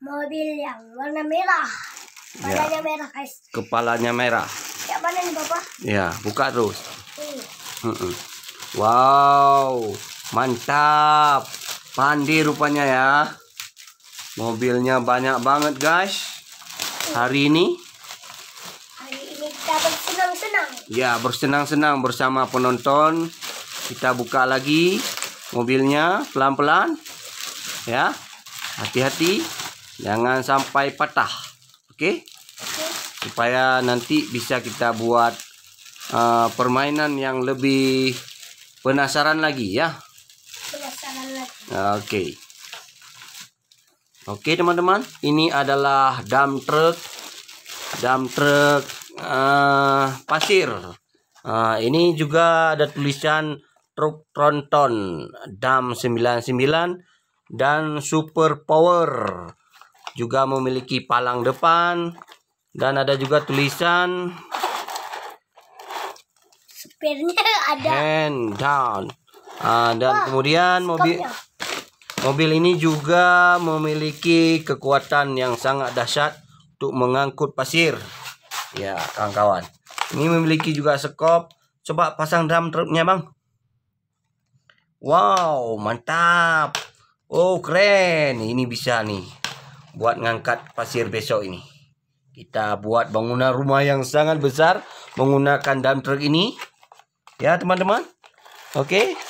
mobil yang warna merah. kepalanya ya. merah, guys. Kepalanya merah. Ya, mana nih, Bapak? Ya, buka terus. Hmm. Wow, mantap. Pandi rupanya ya. Mobilnya banyak banget, guys. Hari ini Hari ini kita bersenang-senang. Ya, bersenang-senang bersama penonton. Kita buka lagi mobilnya pelan-pelan. Ya. Hati-hati jangan sampai patah oke okay? supaya nanti bisa kita buat uh, permainan yang lebih penasaran lagi ya penasaran lagi oke okay. oke okay, teman-teman ini adalah dump truck dump truck uh, pasir uh, ini juga ada tulisan truk tronton dam 99 dan super power juga memiliki palang depan dan ada juga tulisan supirnya ada hand down uh, dan Wah, kemudian mobil ya. mobil ini juga memiliki kekuatan yang sangat dahsyat untuk mengangkut pasir ya kawan-kawan ini memiliki juga skop coba pasang drum truknya bang wow mantap oh keren ini bisa nih buat ngangkat pasir besok ini. Kita buat bangunan rumah yang sangat besar menggunakan dump truck ini. Ya, teman-teman. Oke. Okay? Oke.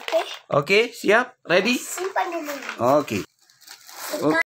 Okay. Oke, okay, siap? Ready? Simpan dulu. Oke. Okay.